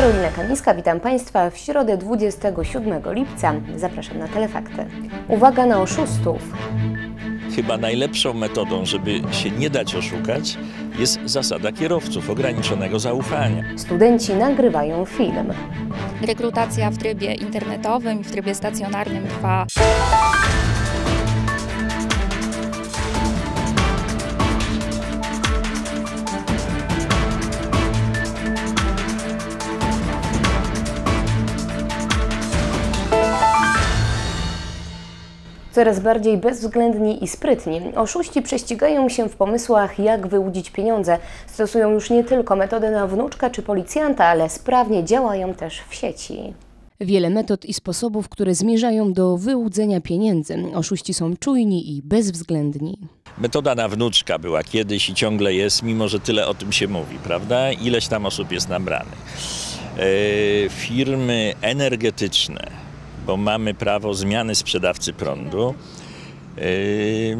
Karolina Kamińska, witam Państwa w środę 27 lipca. Zapraszam na telefakty. Uwaga na oszustów! Chyba najlepszą metodą, żeby się nie dać oszukać, jest zasada kierowców ograniczonego zaufania. Studenci nagrywają film. Rekrutacja w trybie internetowym i w trybie stacjonarnym trwa. Coraz bardziej bezwzględni i sprytni, oszuści prześcigają się w pomysłach, jak wyłudzić pieniądze. Stosują już nie tylko metodę na wnuczka czy policjanta, ale sprawnie działają też w sieci. Wiele metod i sposobów, które zmierzają do wyłudzenia pieniędzy. Oszuści są czujni i bezwzględni. Metoda na wnuczka była kiedyś i ciągle jest, mimo że tyle o tym się mówi, prawda? Ileś tam osób jest nabranych. Yy, firmy energetyczne, bo mamy prawo zmiany sprzedawcy prądu. Yy,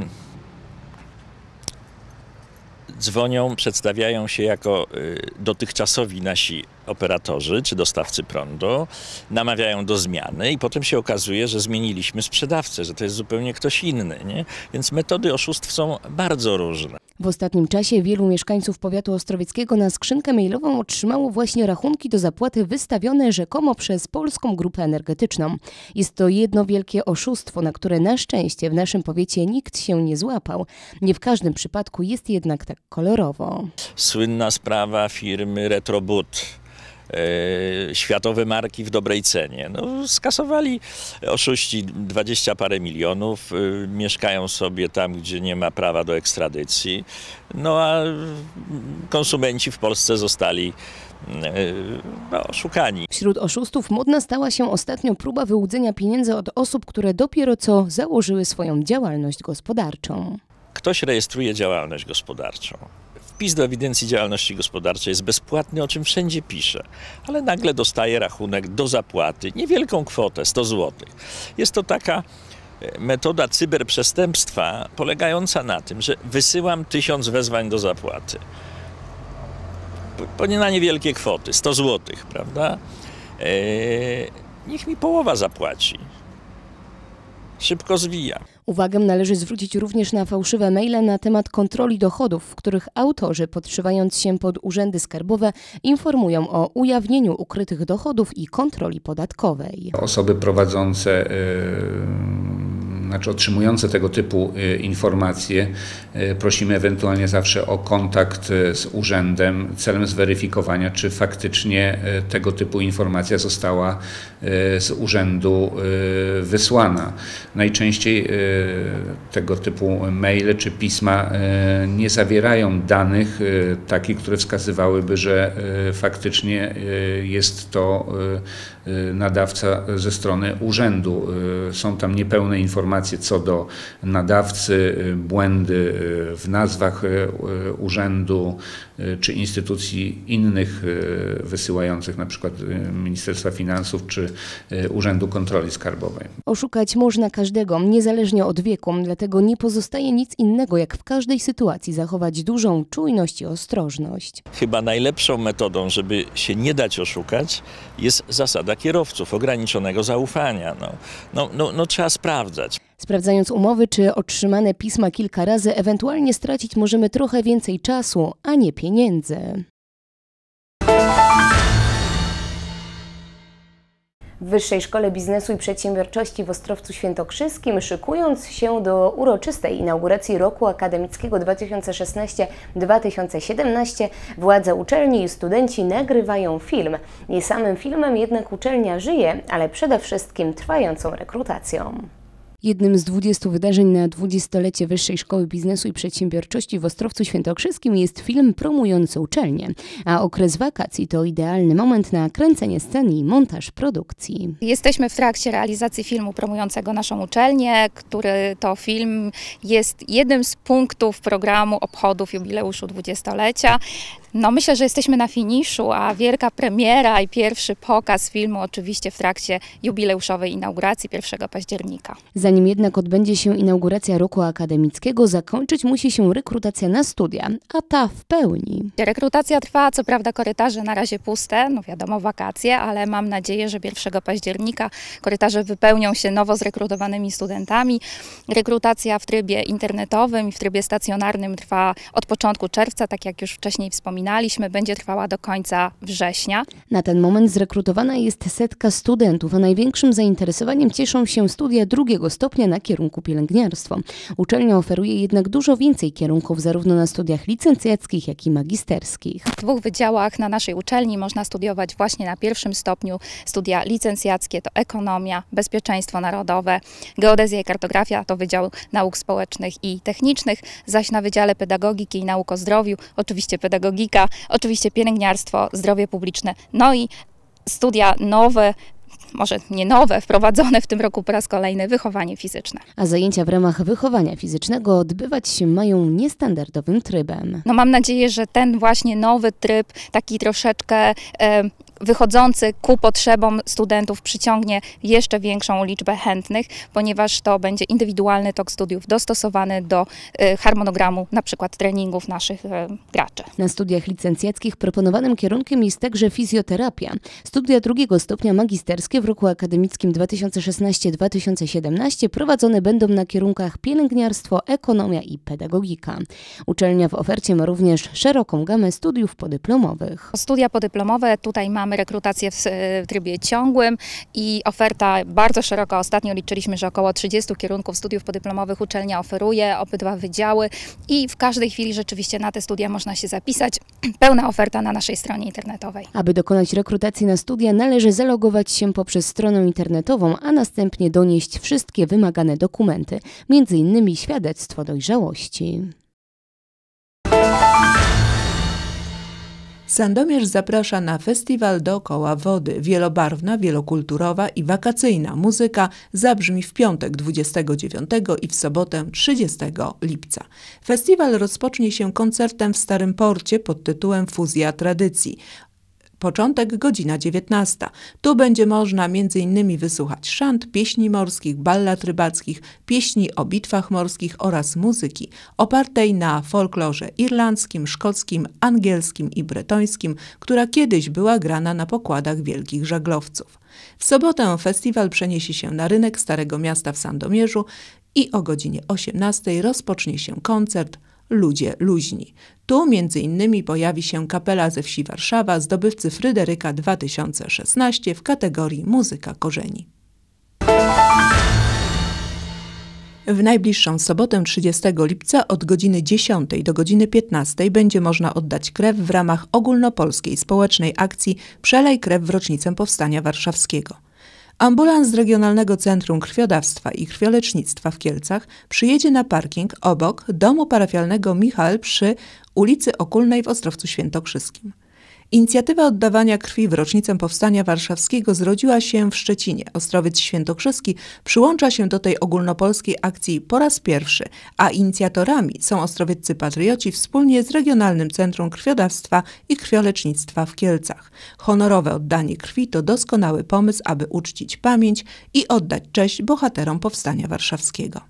dzwonią, przedstawiają się jako yy, dotychczasowi nasi operatorzy czy dostawcy prądu namawiają do zmiany i potem się okazuje, że zmieniliśmy sprzedawcę, że to jest zupełnie ktoś inny. Nie? Więc metody oszustw są bardzo różne. W ostatnim czasie wielu mieszkańców powiatu ostrowieckiego na skrzynkę mailową otrzymało właśnie rachunki do zapłaty wystawione rzekomo przez Polską Grupę Energetyczną. Jest to jedno wielkie oszustwo, na które na szczęście w naszym powiecie nikt się nie złapał. Nie w każdym przypadku jest jednak tak kolorowo. Słynna sprawa firmy Retrobut E, światowe marki w dobrej cenie. No, skasowali oszuści dwadzieścia parę milionów, e, mieszkają sobie tam, gdzie nie ma prawa do ekstradycji, no a konsumenci w Polsce zostali e, no, oszukani. Wśród oszustów modna stała się ostatnio próba wyłudzenia pieniędzy od osób, które dopiero co założyły swoją działalność gospodarczą. Ktoś rejestruje działalność gospodarczą wpis do ewidencji działalności gospodarczej jest bezpłatny, o czym wszędzie pisze, ale nagle dostaje rachunek do zapłaty, niewielką kwotę 100 zł. Jest to taka e, metoda cyberprzestępstwa polegająca na tym, że wysyłam tysiąc wezwań do zapłaty. Po, na niewielkie kwoty, 100 zł, prawda? Eee, niech mi połowa zapłaci. Szybko zwijam. Uwagę należy zwrócić również na fałszywe maile na temat kontroli dochodów, w których autorzy, podszywając się pod urzędy skarbowe, informują o ujawnieniu ukrytych dochodów i kontroli podatkowej. Osoby prowadzące. Yy znaczy otrzymujące tego typu y, informacje E, prosimy ewentualnie zawsze o kontakt e, z urzędem celem zweryfikowania, czy faktycznie e, tego typu informacja została z urzędu wysłana. Najczęściej tego typu maile czy pisma nie zawierają danych takich, które wskazywałyby, że faktycznie jest to nadawca ze strony urzędu. Są tam niepełne informacje co do nadawcy, błędy w nazwach e, urzędu e, czy instytucji innych e, wysyłających, na przykład Ministerstwa Finansów czy Urzędu Kontroli Skarbowej. Oszukać można każdego, niezależnie od wieku, dlatego nie pozostaje nic innego, jak w każdej sytuacji zachować dużą czujność i ostrożność. Chyba najlepszą metodą, żeby się nie dać oszukać, jest zasada kierowców, ograniczonego zaufania. No, no, no, no trzeba sprawdzać. Sprawdzając umowy czy otrzymane pisma kilka razy, ewentualnie stracić możemy trochę więcej czasu, a nie pieniędzy. W Wyższej Szkole Biznesu i Przedsiębiorczości w Ostrowcu Świętokrzyskim, szykując się do uroczystej inauguracji roku akademickiego 2016-2017, władze uczelni i studenci nagrywają film. Nie samym filmem jednak uczelnia żyje, ale przede wszystkim trwającą rekrutacją. Jednym z 20 wydarzeń na dwudziestolecie Wyższej Szkoły Biznesu i Przedsiębiorczości w Ostrowcu Świętokrzyskim jest film promujący uczelnię, a okres wakacji to idealny moment na kręcenie scen i montaż produkcji. Jesteśmy w trakcie realizacji filmu promującego naszą uczelnię, który to film jest jednym z punktów programu obchodów jubileuszu dwudziestolecia. No myślę, że jesteśmy na finiszu, a wielka premiera i pierwszy pokaz filmu oczywiście w trakcie jubileuszowej inauguracji 1 października. Zanim jednak odbędzie się inauguracja roku akademickiego, zakończyć musi się rekrutacja na studia, a ta w pełni. Rekrutacja trwa, co prawda korytarze na razie puste, no wiadomo wakacje, ale mam nadzieję, że 1 października korytarze wypełnią się nowo zrekrutowanymi studentami. Rekrutacja w trybie internetowym i w trybie stacjonarnym trwa od początku czerwca, tak jak już wcześniej wspominaliśmy, będzie trwała do końca września. Na ten moment zrekrutowana jest setka studentów, a największym zainteresowaniem cieszą się studia drugiego stopnia na kierunku pielęgniarstwo. Uczelnia oferuje jednak dużo więcej kierunków zarówno na studiach licencjackich, jak i magisterskich. W dwóch wydziałach na naszej uczelni można studiować właśnie na pierwszym stopniu studia licencjackie to ekonomia, bezpieczeństwo narodowe, geodezja i kartografia to Wydział Nauk Społecznych i Technicznych, zaś na Wydziale Pedagogiki i Nauk o Zdrowiu oczywiście pedagogika, oczywiście pielęgniarstwo, zdrowie publiczne, no i studia nowe, może nie nowe, wprowadzone w tym roku po raz kolejny wychowanie fizyczne. A zajęcia w ramach wychowania fizycznego odbywać się mają niestandardowym trybem. No mam nadzieję, że ten właśnie nowy tryb, taki troszeczkę e, wychodzący ku potrzebom studentów przyciągnie jeszcze większą liczbę chętnych, ponieważ to będzie indywidualny tok studiów dostosowany do y, harmonogramu na przykład treningów naszych y, graczy. Na studiach licencjackich proponowanym kierunkiem jest także fizjoterapia. Studia drugiego stopnia magisterskie w roku akademickim 2016-2017 prowadzone będą na kierunkach pielęgniarstwo, ekonomia i pedagogika. Uczelnia w ofercie ma również szeroką gamę studiów podyplomowych. Studia podyplomowe tutaj mamy mamy rekrutację e, w trybie ciągłym i oferta bardzo szeroka. Ostatnio liczyliśmy, że około 30 kierunków studiów podyplomowych uczelnia oferuje, obydwa wydziały i w każdej chwili rzeczywiście na te studia można się zapisać. Pełna oferta na naszej stronie internetowej. Aby dokonać rekrutacji na studia należy zalogować się poprzez stronę internetową, a następnie donieść wszystkie wymagane dokumenty, m.in. świadectwo dojrzałości. Sandomierz zaprasza na festiwal dookoła wody. Wielobarwna, wielokulturowa i wakacyjna muzyka zabrzmi w piątek 29 i w sobotę 30 lipca. Festiwal rozpocznie się koncertem w Starym Porcie pod tytułem Fuzja Tradycji. Początek godzina 19. Tu będzie można m.in. wysłuchać szant, pieśni morskich, ballad rybackich, pieśni o bitwach morskich oraz muzyki opartej na folklorze irlandzkim, szkockim, angielskim i bretońskim, która kiedyś była grana na pokładach wielkich żaglowców. W sobotę festiwal przeniesie się na rynek Starego Miasta w Sandomierzu i o godzinie 18 rozpocznie się koncert ludzie luźni. Tu między innymi pojawi się kapela ze wsi Warszawa zdobywcy Fryderyka 2016 w kategorii Muzyka Korzeni. W najbliższą sobotę 30 lipca od godziny 10 do godziny 15 będzie można oddać krew w ramach ogólnopolskiej społecznej akcji Przelej krew w rocznicę Powstania Warszawskiego. Ambulans z Regionalnego Centrum Krwiodawstwa i Krwiolecznictwa w Kielcach przyjedzie na parking obok domu parafialnego Michal przy ulicy Okulnej w Ostrowcu Świętokrzyskim. Inicjatywa oddawania krwi w rocznicę Powstania Warszawskiego zrodziła się w Szczecinie. Ostrowiec Świętokrzyski przyłącza się do tej ogólnopolskiej akcji po raz pierwszy, a inicjatorami są ostrowieccy patrioci wspólnie z Regionalnym Centrum Krwiodawstwa i Krwiolecznictwa w Kielcach. Honorowe oddanie krwi to doskonały pomysł, aby uczcić pamięć i oddać cześć bohaterom Powstania Warszawskiego.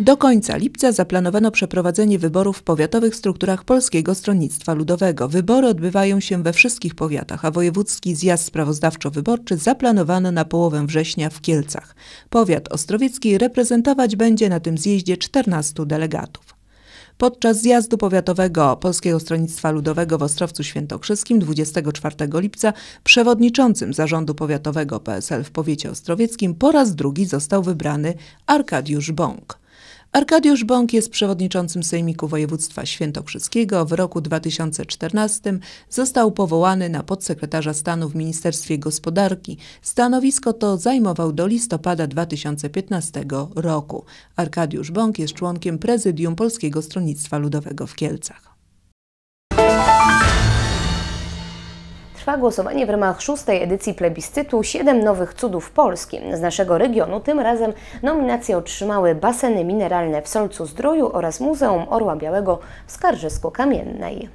Do końca lipca zaplanowano przeprowadzenie wyborów w powiatowych strukturach Polskiego Stronnictwa Ludowego. Wybory odbywają się we wszystkich powiatach, a wojewódzki zjazd sprawozdawczo-wyborczy zaplanowano na połowę września w Kielcach. Powiat ostrowiecki reprezentować będzie na tym zjeździe 14 delegatów. Podczas zjazdu powiatowego Polskiego Stronnictwa Ludowego w Ostrowcu Świętokrzyskim 24 lipca przewodniczącym zarządu powiatowego PSL w powiecie ostrowieckim po raz drugi został wybrany Arkadiusz Bąk. Arkadiusz Bąk jest przewodniczącym Sejmiku Województwa Świętokrzyskiego. W roku 2014 został powołany na podsekretarza stanu w Ministerstwie Gospodarki. Stanowisko to zajmował do listopada 2015 roku. Arkadiusz Bąk jest członkiem prezydium Polskiego Stronnictwa Ludowego w Kielcach. trwa głosowanie w ramach szóstej edycji plebiscytu Siedem nowych cudów Polski. Z naszego regionu tym razem nominacje otrzymały baseny mineralne w Solcu Zdroju oraz Muzeum Orła Białego w Skarżysku Kamiennej.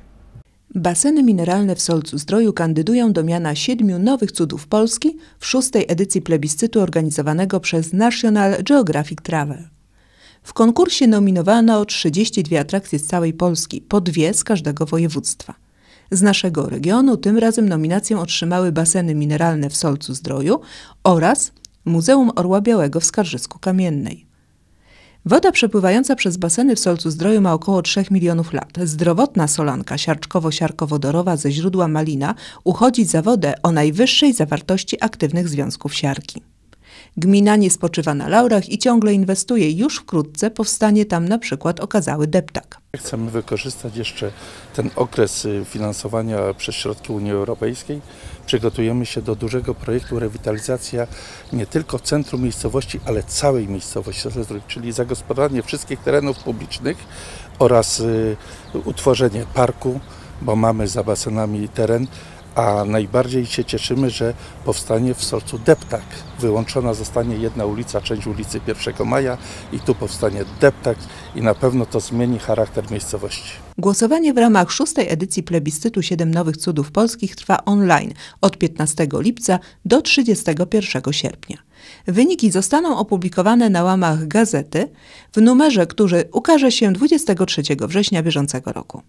Baseny mineralne w Solcu Zdroju kandydują do miana siedmiu nowych cudów Polski w szóstej edycji plebiscytu organizowanego przez National Geographic Travel. W konkursie nominowano 32 atrakcje z całej Polski, po dwie z każdego województwa z naszego regionu. Tym razem nominację otrzymały baseny mineralne w Solcu Zdroju oraz Muzeum Orła Białego w Skarżysku Kamiennej. Woda przepływająca przez baseny w Solcu Zdroju ma około 3 milionów lat. Zdrowotna solanka siarczkowo-siarkowodorowa ze źródła Malina uchodzi za wodę o najwyższej zawartości aktywnych związków siarki. Gmina nie spoczywa na laurach i ciągle inwestuje. Już wkrótce powstanie tam na przykład okazały deptak. Chcemy wykorzystać jeszcze ten okres y, finansowania przez środki Unii Europejskiej. Przygotujemy się do dużego projektu rewitalizacja nie tylko centrum miejscowości, ale całej miejscowości, czyli zagospodarowanie wszystkich terenów publicznych oraz y, utworzenie parku, bo mamy za basenami teren a najbardziej się cieszymy, że powstanie w Solcu deptak. Wyłączona zostanie jedna ulica, część ulicy 1 Maja i tu powstanie deptak i na pewno to zmieni charakter miejscowości. Głosowanie w ramach szóstej edycji plebiscytu 7 Nowych Cudów Polskich trwa online od 15 lipca do 31 sierpnia. Wyniki zostaną opublikowane na łamach gazety w numerze, który ukaże się 23 września bieżącego roku.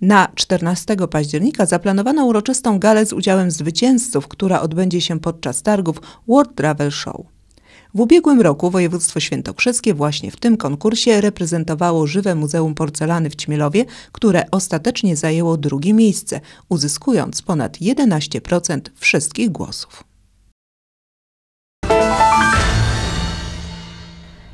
Na 14 października zaplanowano uroczystą galę z udziałem zwycięzców, która odbędzie się podczas targów World Travel Show. W ubiegłym roku województwo świętokrzyskie właśnie w tym konkursie reprezentowało żywe Muzeum Porcelany w Ćmielowie, które ostatecznie zajęło drugie miejsce, uzyskując ponad 11% wszystkich głosów.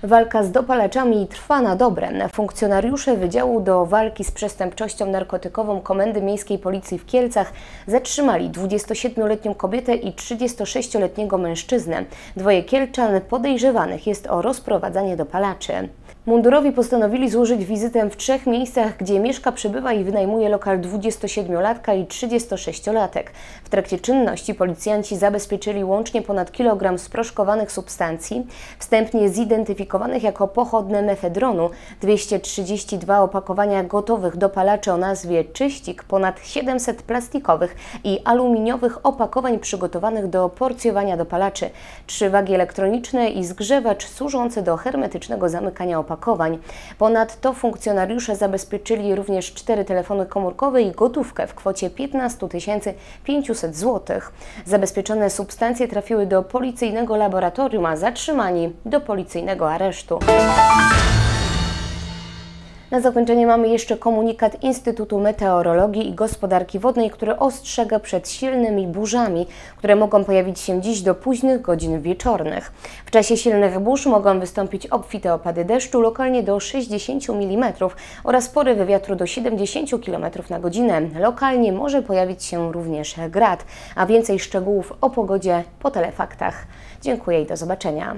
Walka z dopalaczami trwa na dobre. Funkcjonariusze Wydziału do Walki z Przestępczością Narkotykową Komendy Miejskiej Policji w Kielcach zatrzymali 27-letnią kobietę i 36-letniego mężczyznę. Dwoje Kielczan podejrzewanych jest o rozprowadzanie dopalaczy. Mundurowi postanowili złożyć wizytę w trzech miejscach, gdzie mieszka, przebywa i wynajmuje lokal 27-latka i 36-latek. W trakcie czynności policjanci zabezpieczyli łącznie ponad kilogram sproszkowanych substancji, wstępnie zidentyfikowanych jako pochodne mefedronu, 232 opakowania gotowych dopalaczy o nazwie Czyścik, ponad 700 plastikowych i aluminiowych opakowań przygotowanych do porcjowania dopalaczy, trzy wagi elektroniczne i zgrzewacz służący do hermetycznego zamykania opakowań opakowań. Ponadto funkcjonariusze zabezpieczyli również cztery telefony komórkowe i gotówkę w kwocie 15 500 zł. Zabezpieczone substancje trafiły do policyjnego laboratorium, a zatrzymani do policyjnego aresztu. Na zakończenie mamy jeszcze komunikat Instytutu Meteorologii i Gospodarki Wodnej, który ostrzega przed silnymi burzami, które mogą pojawić się dziś do późnych godzin wieczornych. W czasie silnych burz mogą wystąpić obfite opady deszczu, lokalnie do 60 mm oraz porywy wiatru do 70 km na godzinę. Lokalnie może pojawić się również grad, a więcej szczegółów o pogodzie po telefaktach. Dziękuję i do zobaczenia.